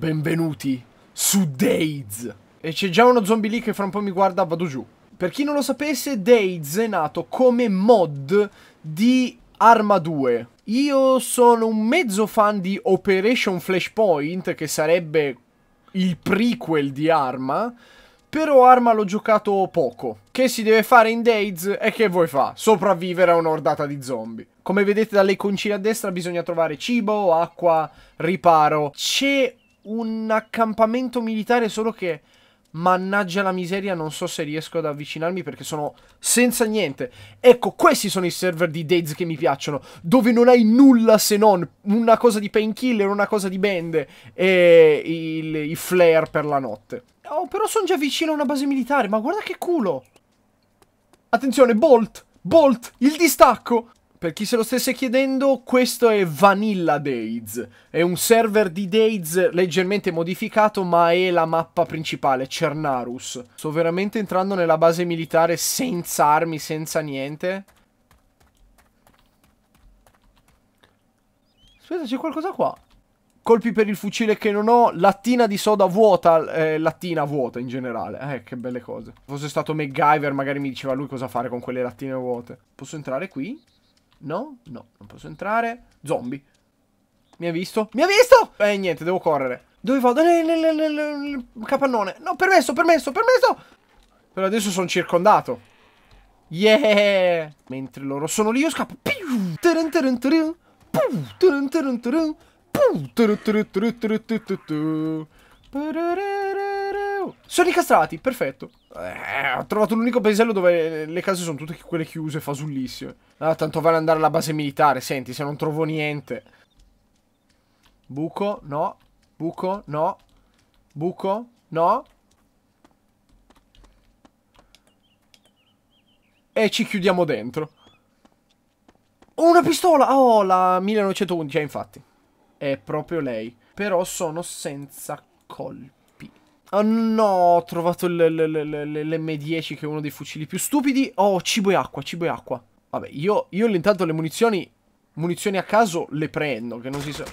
Benvenuti su Days. E c'è già uno zombie lì che fra un po' mi guarda, vado giù. Per chi non lo sapesse, Days è nato come mod di Arma 2. Io sono un mezzo fan di Operation Flashpoint, che sarebbe il prequel di Arma, però Arma l'ho giocato poco. Che si deve fare in Days e che vuoi fare? Sopravvivere a un'ordata di zombie. Come vedete dalle iconcine a destra bisogna trovare cibo, acqua, riparo. C'è un accampamento militare, solo che... Mannaggia la miseria, non so se riesco ad avvicinarmi perché sono senza niente. Ecco, questi sono i server di Days che mi piacciono, dove non hai nulla se non una cosa di painkiller, una cosa di bende e il, i flare per la notte. Oh, però sono già vicino a una base militare, ma guarda che culo! Attenzione, Bolt! Bolt! Il distacco! Per chi se lo stesse chiedendo, questo è Vanilla Days. È un server di Days leggermente modificato, ma è la mappa principale, Cernarus. Sto veramente entrando nella base militare senza armi, senza niente. Aspetta, c'è qualcosa qua. Colpi per il fucile che non ho, lattina di soda vuota, eh, lattina vuota in generale. Eh, che belle cose. Se fosse stato MacGyver magari mi diceva lui cosa fare con quelle lattine vuote. Posso entrare qui? No? No, non posso entrare. Zombie. Mi ha visto? Mi ha visto? Eh, niente, devo correre. Dove vado? Nel, nel, nel, nel capannone. No, permesso, permesso, permesso. Però adesso sono circondato. Yeah! Mentre loro sono lì, io scappo. Piu! sono incastrati, perfetto. Eh, ho trovato l'unico paesello dove le case sono tutte quelle chiuse, fasullissime. Ah, tanto vale andare alla base militare, senti, se non trovo niente. Buco, no. Buco, no. Buco, no. E ci chiudiamo dentro. Oh, una pistola! Oh, la 1911, eh, infatti. È proprio lei. Però sono senza colpi. Oh no, ho trovato l'M10 che è uno dei fucili più stupidi. Oh, cibo e acqua, cibo e acqua. Vabbè, io, io intanto le munizioni, munizioni a caso, le prendo, che non si sa...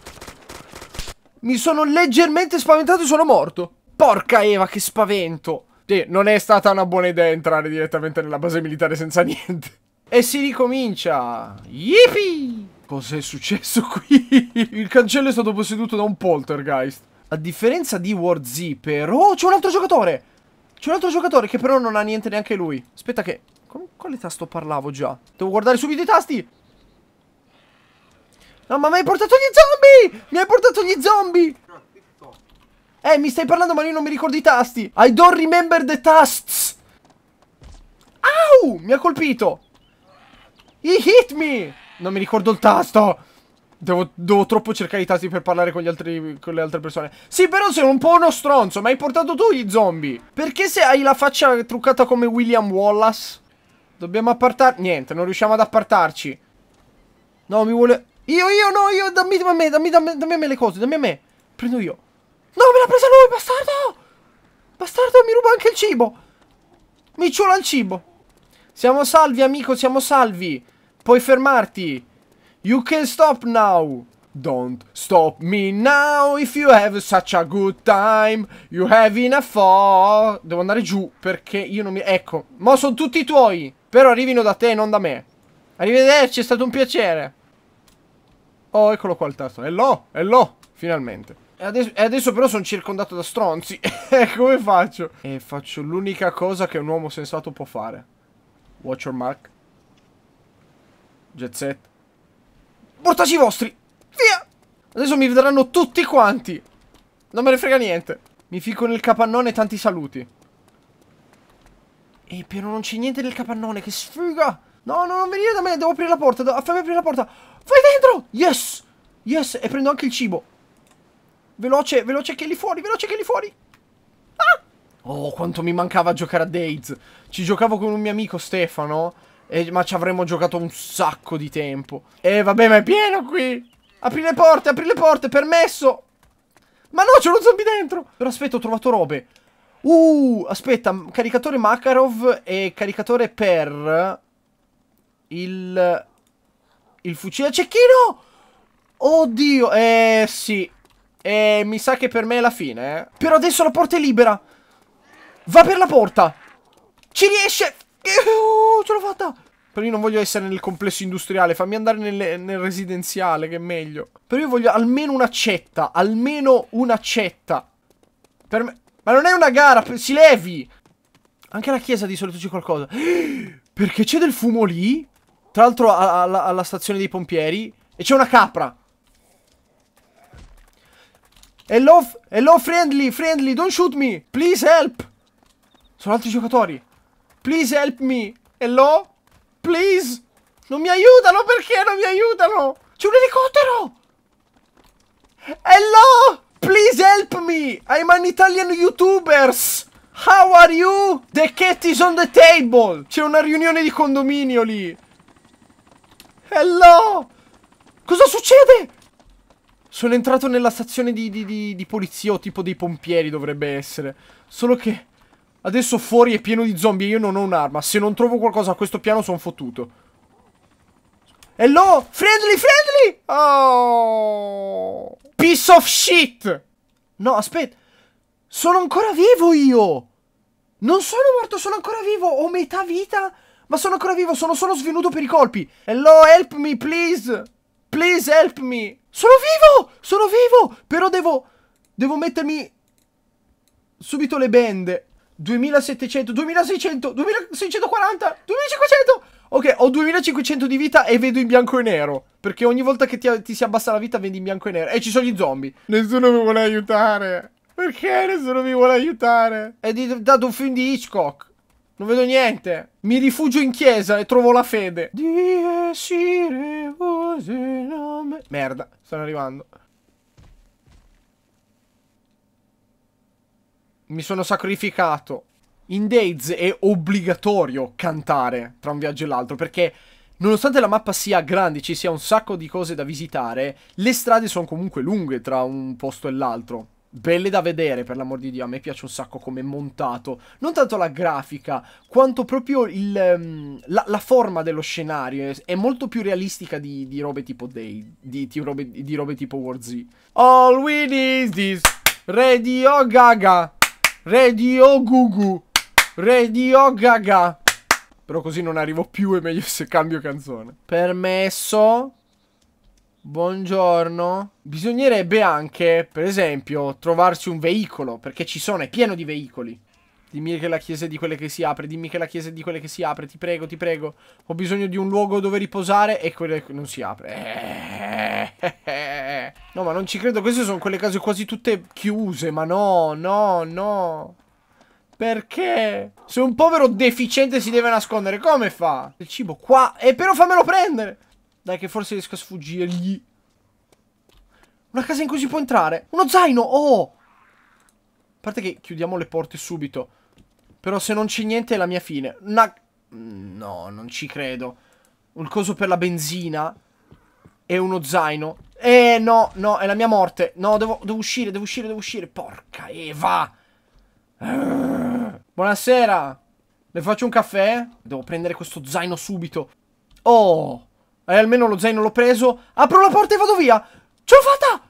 Mi sono leggermente spaventato e sono morto. Porca Eva, che spavento. Sì, non è stata una buona idea entrare direttamente nella base militare senza niente. E si ricomincia. Yippee! Cos'è successo qui? Il cancello è stato posseduto da un poltergeist. A differenza di War Zipper... Oh, c'è un altro giocatore! C'è un altro giocatore che però non ha niente neanche lui. Aspetta che... Con quale tasto parlavo già? Devo guardare subito i tasti! No, ma mi hai portato gli zombie! Mi hai portato gli zombie! Eh, mi stai parlando ma io non mi ricordo i tasti! I don't remember the tasts! Au! Mi ha colpito! He hit me! Non mi ricordo il tasto! Devo, devo, troppo cercare i tasti per parlare con, gli altri, con, le altre persone. Sì, però sei un po' uno stronzo, ma hai portato tu gli zombie. Perché se hai la faccia truccata come William Wallace? Dobbiamo appartarci. Niente, non riusciamo ad appartarci. No, mi vuole... Io, io, no, io, dammi a me, dammi, dammi, dammi a me le cose, dammi a me. Prendo io. No, me l'ha presa lui, bastardo! Bastardo, mi ruba anche il cibo. Mi ciula il cibo. Siamo salvi, amico, siamo salvi. Puoi fermarti. You can stop now. Don't stop me now if you have such a good time. You have enough for... Devo andare giù perché io non mi... Ecco, ma sono tutti tuoi. Però arrivino da te e non da me. Arrivederci, è stato un piacere. Oh, eccolo qua il tasto. e l'ho, finalmente. E adesso, e adesso, però sono circondato da stronzi. Come faccio? E faccio l'unica cosa che un uomo sensato può fare. Watch your mark. Jet set. Portaci i vostri! Via! Adesso mi vedranno tutti quanti! Non me ne frega niente. Mi fico nel capannone tanti saluti. E eh, però non c'è niente nel capannone, che sfiga! No, no, non venire da me, devo aprire la porta, devo... fammi aprire la porta! Vai dentro! Yes! Yes, e prendo anche il cibo. Veloce, veloce che è lì fuori, veloce che è lì fuori! Ah! Oh, quanto mi mancava giocare a Days. Ci giocavo con un mio amico Stefano e, ma ci avremmo giocato un sacco di tempo. E vabbè, ma è pieno qui. Apri le porte, apri le porte, permesso. Ma no, c'è uno zombie dentro. Però aspetta, ho trovato robe. Uh, aspetta, caricatore Makarov e caricatore per il, il fucile a cecchino. Oddio, eh sì. Eh, mi sa che per me è la fine, eh. Però adesso la porta è libera. Va per la porta. Ci riesce. Oh, ce l'ho fatta! Però io non voglio essere nel complesso industriale, fammi andare nel, nel residenziale, che è meglio. Però io voglio almeno un'accetta, almeno un'accetta. Per me... Ma non è una gara, si levi! Anche alla chiesa di solito c'è qualcosa. Perché c'è del fumo lì? Tra l'altro alla, alla stazione dei pompieri. E c'è una capra. Hello, hello friendly, friendly, don't shoot me, please help. Sono altri giocatori. Please help me. Hello? Please? Non mi aiutano, perché non mi aiutano? C'è un elicottero! Hello! Please help me! I'm an Italian YouTubers! How are you? The cat is on the table! C'è una riunione di condominio lì! Hello! Cosa succede? Sono entrato nella stazione di, di, di, di polizia o tipo dei pompieri dovrebbe essere. Solo che... Adesso fuori è pieno di zombie e io non ho un'arma. Se non trovo qualcosa a questo piano sono fottuto. Hello! Friendly, friendly! Oh! Piece of shit! No, aspetta. Sono ancora vivo io! Non sono morto, sono ancora vivo! Ho metà vita, ma sono ancora vivo, sono solo svenuto per i colpi. Hello, help me, please! Please help me! Sono vivo! Sono vivo! Però devo... Devo mettermi... Subito le bende. 2700, 2600, 2640, 2500. Ok, ho 2500 di vita e vedo in bianco e nero. Perché ogni volta che ti, ti si abbassa la vita vedi in bianco e nero. E ci sono gli zombie. Nessuno mi vuole aiutare. Perché nessuno mi vuole aiutare? È di, dato un film di Hitchcock. Non vedo niente. Mi rifugio in chiesa e trovo la fede. Merda, stanno arrivando. mi sono sacrificato. In Days è obbligatorio cantare tra un viaggio e l'altro perché nonostante la mappa sia grande, ci sia un sacco di cose da visitare, le strade sono comunque lunghe tra un posto e l'altro. Belle da vedere, per l'amor di Dio, a me piace un sacco come è montato. Non tanto la grafica, quanto proprio il, ehm, la, la, forma dello scenario. È molto più realistica di, di robe tipo Day, di, di, robe, di robe tipo War Z. All we need is this. Radio Gaga. Radio Gugu. Radio Gaga. Però così non arrivo più, è meglio se cambio canzone. Permesso. Buongiorno. Bisognerebbe anche, per esempio, trovarsi un veicolo, perché ci sono, è pieno di veicoli. Dimmi che la chiesa è di quelle che si apre, dimmi che la chiesa è di quelle che si apre, ti prego, ti prego. Ho bisogno di un luogo dove riposare e quello non si apre. Eh, eh, eh. eh, eh. No, ma non ci credo. Queste sono quelle case quasi tutte chiuse. Ma no, no, no. Perché? Se un povero deficiente si deve nascondere, come fa? Il cibo qua. E però fammelo prendere. Dai, che forse riesco a sfuggirgli. Una casa in cui si può entrare. Uno zaino, oh! A parte che chiudiamo le porte subito. Però se non c'è niente è la mia fine. Una... No, non ci credo. Un coso per la benzina e uno zaino. Eh, no, no, è la mia morte. No, devo, devo uscire, devo uscire, devo uscire. Porca Eva. Eh. buonasera. Le faccio un caffè? Devo prendere questo zaino subito. Oh. Eh, almeno lo zaino l'ho preso. Apro la porta e vado via. Ce l'ho fatta.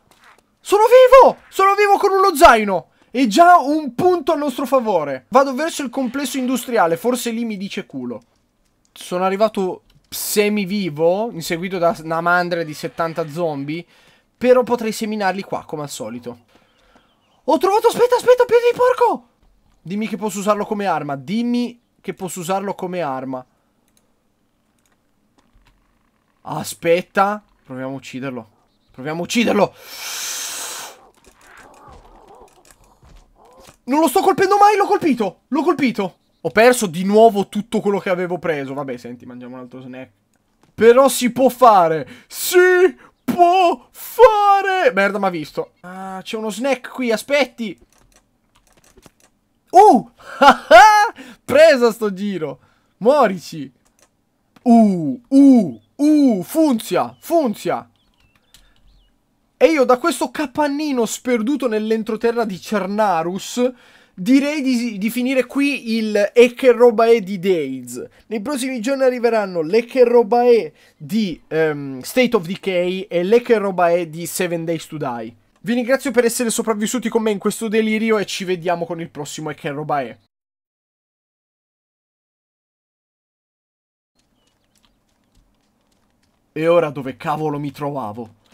Sono vivo. Sono vivo con uno zaino. E già un punto a nostro favore. Vado verso il complesso industriale. Forse lì mi dice culo. Sono arrivato semivivo, inseguito da una mandra di 70 zombie, però potrei seminarli qua, come al solito. Ho trovato, aspetta, aspetta, piedi di porco! Dimmi che posso usarlo come arma, dimmi che posso usarlo come arma. Aspetta, proviamo a ucciderlo. Proviamo a ucciderlo! Non lo sto colpendo mai, l'ho colpito! L'ho colpito! Ho perso di nuovo tutto quello che avevo preso. Vabbè, senti, mangiamo un altro snack. Però si può fare! Si può fare! Merda, ma visto. Ah, c'è uno snack qui, aspetti! Uh! Ah, ah. Presa sto giro! Morici! Uh, uh, uh! Funzia, funzia! E io da questo capannino sperduto nell'entroterra di Cernarus Direi di, di, finire qui il E che roba è di Days. Nei prossimi giorni arriveranno le che roba è di um, State of Decay e le che roba è di Seven Days to Die. Vi ringrazio per essere sopravvissuti con me in questo delirio e ci vediamo con il prossimo E che roba è. E ora dove cavolo mi trovavo?